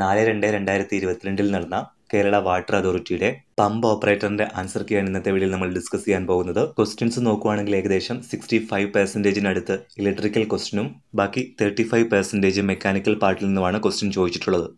നാല് രണ്ട് രണ്ടായിരത്തി ഇരുപത്തിരണ്ടിൽ നടന്ന കേരള വാട്ടർ അതോറിറ്റിയുടെ പമ്പ് ഓപ്പറേറ്ററിന്റെ ആൻസർ കീയാണ് ഇന്നത്തെ വീഡിയോയിൽ നമ്മൾ ഡിസ്കസ് ചെയ്യാൻ പോകുന്നത് ക്വസ്റ്റ്യൻസ് നോക്കുവാണെങ്കിൽ ഏകദേശം സിക്സ്റ്റി ഫൈവ് അടുത്ത് ഇലക്ട്രിക്കൽ ക്വസ്റ്റ്യനും ബാക്കി തേർട്ടി ഫൈവ് പെർസെൻറ്റേജ് മെക്കാനിക്കൽ പാർട്ടിൽ നിന്നുമാണ് ക്വസ്റ്റ്യൻ ചോദിച്ചിട്ടുള്ളത്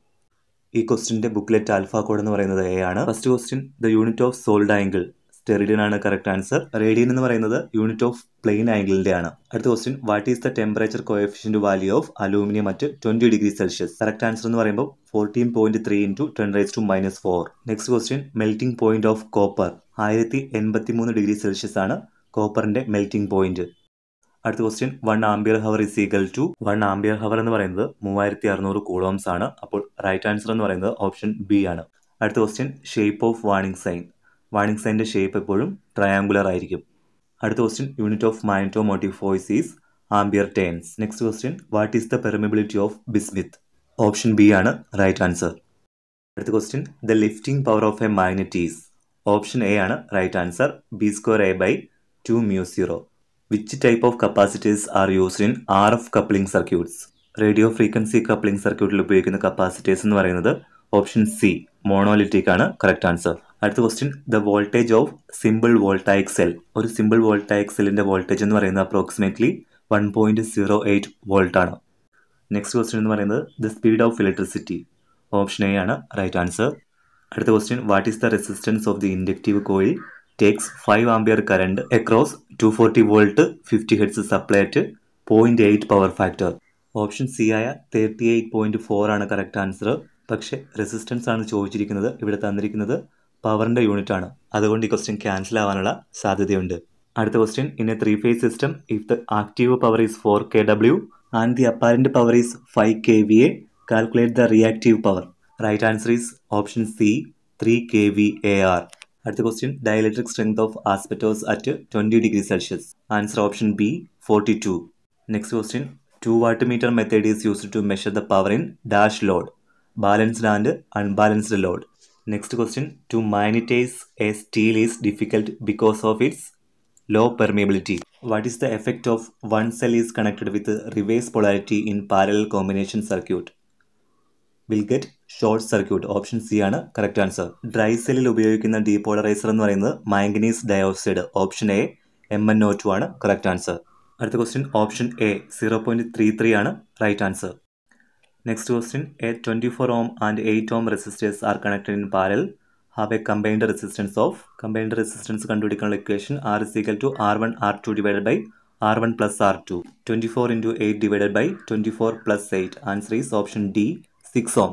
ഈ ക്വസ്റ്റിൻ്റെ ബുക്ക്ലെറ്റ് ആൽഫ കോഡ് എന്ന് പറയുന്നത് എ ആണ് first question the unit of solid angle steradian ആണ് കറക്റ്റ് ആൻസർ റേഡിയൻ എന്ന് പറയുന്നത് യൂണിറ്റ് ഓഫ് പ്ലെയിൻ ആംഗിളിന്റെ ആണ് അടുത്ത question what is the temperature coefficient value of aluminium at twenty degree Celsius correct answer എന്ന് പറയുമ്പോൾ fourteen point three into ten raise to minus four next question melting point of copper ആയിരത്തി എൺപത്തി മൂന്ന് degree Celsius ആണ് കോപ്പറിന്റെ melting point അടുത്ത question one ampere hour is equal to one ampere hour എന്ന് പറയുന്നത് മൂവായിരത്തി അറുന്നൂറ് കൂളോംസ് ആണ് അപ്പോൾ റൈറ്റ് ആൻസർ എന്ന് പറയുന്നത് ഓപ്ഷൻ ബി ആണ് അടുത്ത question shape of warning sign warning സൈൻ്റെ ഷേപ്പ് എപ്പോഴും ട്രയാങ്കുലർ ആയിരിക്കും അടുത്ത question unit of magnetomotive force is ampere turns next question what is the permeability of bismuth option B ആണ് right answer അടുത്ത question the lifting power of a magnet is option A ആണ് right answer B square A by two mu zero which type of capacities are used in R F coupling circuits radio frequency coupling സർക്യൂട്ടിൽ ഉപയോഗിക്കുന്ന capacities എന്ന് പറയുന്നത് option C monolithic ആണ് correct answer അടുത്ത question the voltage of simple voltaic cell ഒരു simple voltaic സെല്ലിന്റെ voltage എന്ന് പറയുന്നത് approximately one point zero eight volt ആണ് നെക്സ്റ്റ് ക്വസ്റ്റ്യൻ എന്ന് പറയുന്നത് the speed of electricity option A ആണ് റൈറ്റ് ആൻസർ അടുത്ത question what is the resistance of the inductive coil takes five ampere current across two forty volt fifty hertz supply at point eight power factor option C ആയ thirty eight point four ആണ് correct answer പക്ഷേ resistance ആണ് ചോദിച്ചിരിക്കുന്നത് ഇവിടെ തന്നിരിക്കുന്നത് പവറിൻ്റെ യൂണിറ്റാണ് അതുകൊണ്ട് ഈ ക്വസ്റ്റ്യൻ ക്യാൻസൽ ആവാനുള്ള സാധ്യതയുണ്ട് അടുത്ത question in a three phase system if the active power is four K W and the apparent power is five K V A calculate the reactive power right answer is option C three K V A R അടുത്ത question dielectric strength of asbestos at twenty degree Celsius answer option B forty two next question two watt meter method is used to measure the power in dash load balanced and unbalanced load next question to magnetise a steel is difficult because of its low permeability what is the effect of one cell is connected with reverse polarity in parallel combination circuit will get short circuit option C ആണ് correct answer dry സെല്ലിൽ ഉപയോഗിക്കുന്ന depolariser എന്ന് പറയുന്നത് manganese dioxide option A M N O two ആണ് correct answer അടുത്ത question option A zero point three three ആണ് right answer Next question, a 24 ohm and 8 ohm resistors are connected in parallel. Have a combined resistance of combined resistance കണ്ടുപിടിക്കാനുള്ള equation R is equal to R1 R2 divided by R1 plus R2. 24 into 8 divided by 24 plus 8. Answer is option D, 6 ohm.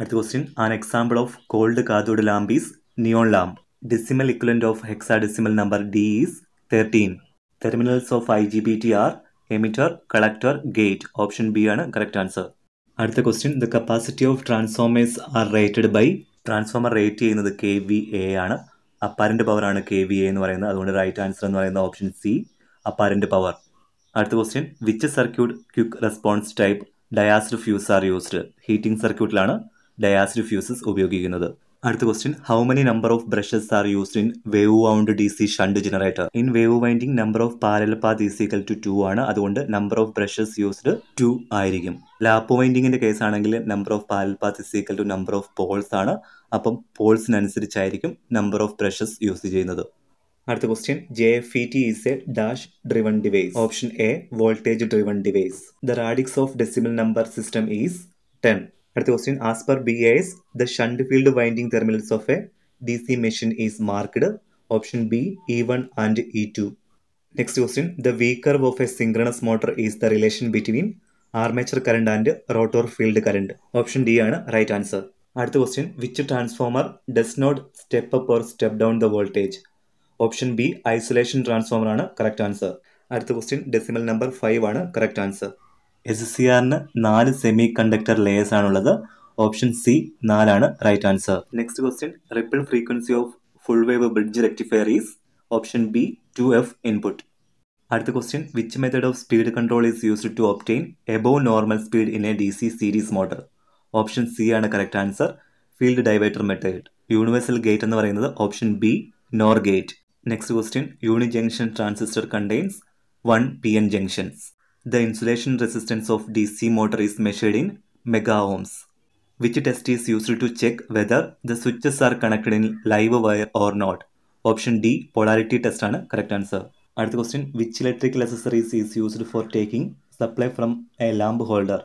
അടുത്ത question, an example of cold cathode lamp is neon lamp. Decimal equivalent of hexadecimal number D is 13. Terminals of IGBT are emitter, collector, gate. Option B ആണ് correct answer. അടുത്ത question the capacity of transformers are rated by transformer rate ചെയ്യുന്നത് K V A ആണ് apparent ആണ് K V A എന്ന് പറയുന്നത് അതുകൊണ്ട് right answer എന്ന് പറയുന്ന ഓപ്ഷൻ സി അപ്പാരൻ്റ് പവർ അടുത്ത question which circuit quick response type diazed fuse are used heating സർക്യൂട്ടിലാണ് ഡയാസ്ഡ് ഫ്യൂസസ് ഉപയോഗിക്കുന്നത് അടുത്ത question how many number of brushes are used in wave wound D C shunt generator in wave winding number of parallel path is equal to two ആണ് അതുകൊണ്ട് number of brushes used two ആയിരിക്കും lap വൈൻഡിങ്ങിന്റെ case ആണെങ്കിൽ number of parallel path is equal to number of poles ആണ് അപ്പം പോൾസിനനുസരിച്ചായിരിക്കും number of brushes use ചെയ്യുന്നത് അടുത്ത question J F T is a dash driven device option A voltage driven device the radix of decimal number system is ten അടുത്ത question as per B S the shunt field winding terminals of a D C machine is marked option B E one and E two next question the V curve of a synchronous motor is the relation between armature current and rotor field current option D ആണ് right answer അടുത്ത question which transformer does not step up or step down the voltage option B isolation transformer ആണ് correct answer അടുത്ത question decimal number five ആണ് correct answer S S C ആറിന് നാല് semiconductor layers ആണുള്ളത് option C നാലാണ് right answer next question ripple frequency of full wave bridge rectifiers option B two F input അടുത്ത question which method of speed control is used to obtain above normal speed in a D C series motor option C ആണ് correct answer field diverter method universal gate എന്ന് പറയുന്നത് option B NOR gate next question unijunction transistor contains one P N junctions The insulation resistance of DC motor is measured in mega ohms. Which test is used to check whether the switches are connected in live wire or not? Option D, polarity test ആണ് correct answer. അടുത്ത question, which electrical accessories is used for taking supply from a lamp holder?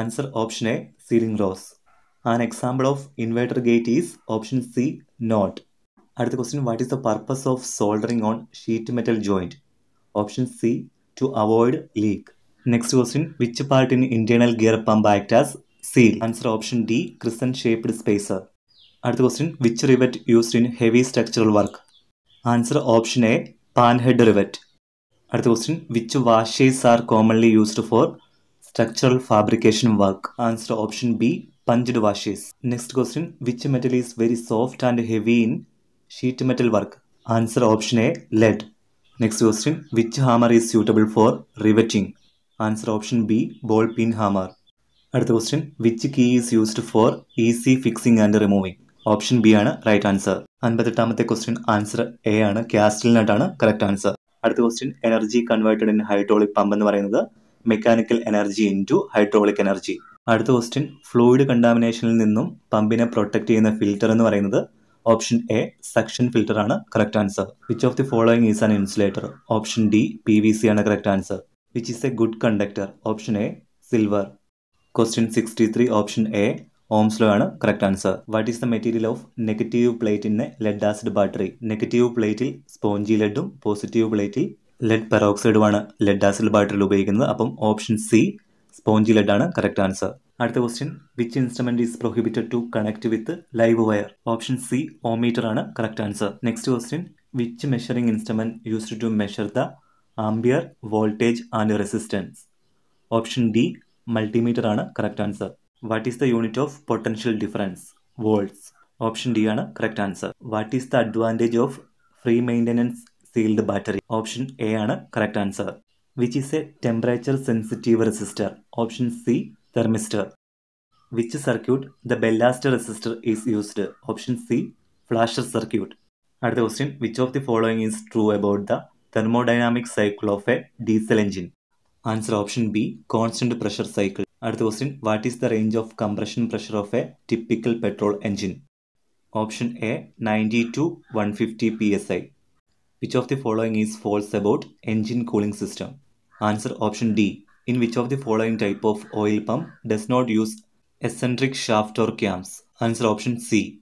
Answer option A, ceiling rose. An example of inverter gate is option C, not. അടുത്ത question, what is the purpose of soldering on sheet metal joint? Option C, to avoid leak. Next question, which part in internal gear pump act as seal? Answer option D, crescent shaped spacer. Next question, which rivet used in heavy structural work? Answer option A, pan head rivet. Next question, which washes are commonly used for structural fabrication work? Answer option B, punched washes. Next question, which metal is very soft and heavy in sheet metal work? Answer option A, lead. Next question, which hammer is suitable for riveting? Answer option B ball pin hammer അടുത്ത question which key is used for easy fixing and removing option B ആണ് right answer അൻപത്തെട്ടാമത്തെ question answer A ആണ് ക്യാസ്റ്റിലിനായിട്ടാണ് correct answer അടുത്ത question energy converted in hydraulic pump എന്ന് പറയുന്നത് mechanical energy into hydraulic energy അടുത്ത question fluid കണ്ടാമിനേഷനിൽ നിന്നും പമ്പിനെ പ്രൊട്ടക്ട് ചെയ്യുന്ന ഫിൽറ്റർ എന്ന് പറയുന്നത് ഓപ്ഷൻ എ സെക്ഷൻ ഫിൽറ്റർ ആണ് correct answer which of the following is an insulator option D P V C ആണ് correct answer which is a good conductor option A silver question sixty three option A Ohm's law ആണ് correct answer what is the material of negative plate in lead acid battery negative പ്ലേറ്റിൽ spongy ലെഡും positive പ്ലേറ്റിൽ lead പെറോക്സൈഡുമാണ് lead acid ബാറ്ററിയിൽ ഉപയോഗിക്കുന്നത് അപ്പം option C spongy ലെഡാണ് correct answer അടുത്ത question which instrument is prohibited to connect with live wire option C ohmmeter ആണ് correct answer next question which measuring instrument used to measure the ampere voltage and resistance option D multimeter ആണ് correct answer what is the unit of potential difference volts option D ആണ് correct answer what is the advantage of free maintenance sealed battery option A ആണ് correct answer which is a temperature sensitive resistor option C thermistor which circuit the ballast resistor is used option C flasher circuit അടുത്ത question which of the following is true about the thermodynamic cycle of a diesel engine? Answer option B, constant pressure cycle. Adhu question, what is the range of compression pressure of a typical petrol engine? Option A, 92 to 150 psi. Which of the following is false about engine cooling system? Answer option D, in which of the following type of oil pump does not use eccentric shaft or cams? Answer option C.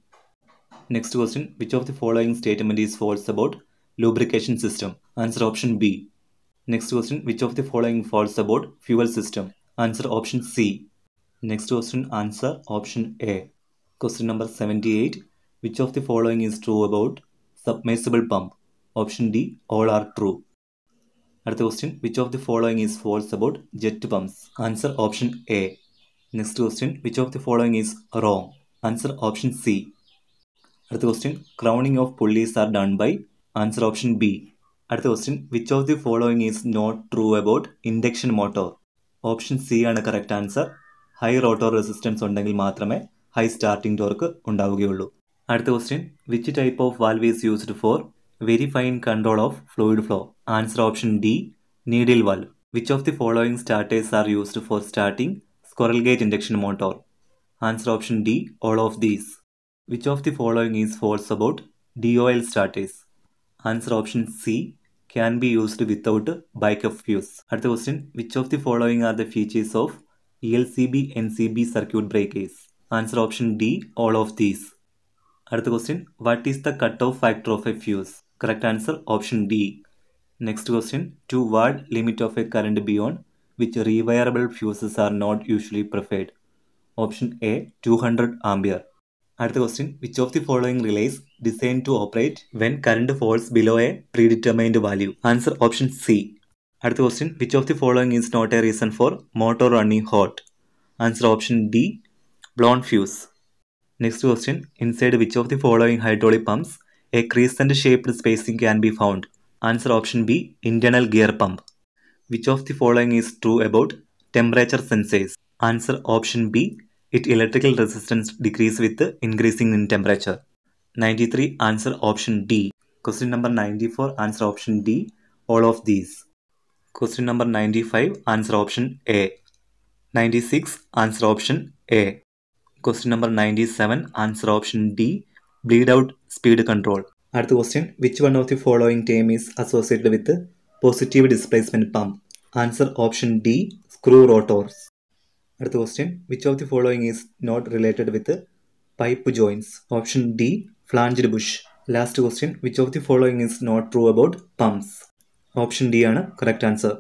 Next question, which of the following statement is false about lubrication system? Answer option B. Next question, which of the following falls about fuel system? Answer option C. Next question, answer option A. Question number 78, which of the following is true about submersible pump? Option D, all are true. അടുത്ത question: Which of the following is false about jet pumps? Answer option A. Next question: Which of the following is wrong? Answer option C. അടുത്ത question: Crowning of pulleys are done by. Answer option B അടുത്ത question which of the following is not true about induction motor option C ആണ് correct answer high rotor resistance ഉണ്ടെങ്കിൽ മാത്രമേ high starting torque ഉണ്ടാവുകയുള്ളൂ അടുത്ത question which type of valve is used for very fine control of fluid flow answer option D needle valve which of the following starters are used for starting squirrel gate induction motor answer option D all of these which of the following is false about D O L starters answer option C can be used without bike-up fuse. At the question, which of the following are the features of elcb and C.B. circuit breakers? Answer option D, all of these. At the question, what is the cutoff factor of a fuse? Correct answer, option D. Next question, to what limit of a current beyond which rewirable fuses are not usually preferred? Option A, 200 ampere. അടുത്ത question which of the following relays designed to operate when current falls below a predetermined value answer option C അടുത്ത question which of the following is not a reason for motor running hot answer option D blown fuse next question inside which of the following hydraulic pumps a crescent shaped spacing can be found answer option B internal gear pump which of the following is true about temperature sensors answer option B Its electrical resistance decrease with increasing in temperature. 93 answer option D. Question number 94 answer option D. All of these. Question number 95 answer option A. 96 answer option A. Question number 97 answer option D. Bleed out speed control. അടുത്ത question which one of the following term is associated with positive displacement pump answer option D screw rotors അടുത്ത question which of the following is not related with pipe joints option D flanged bush last question which of the following is not true about pumps option D ആണ് correct answer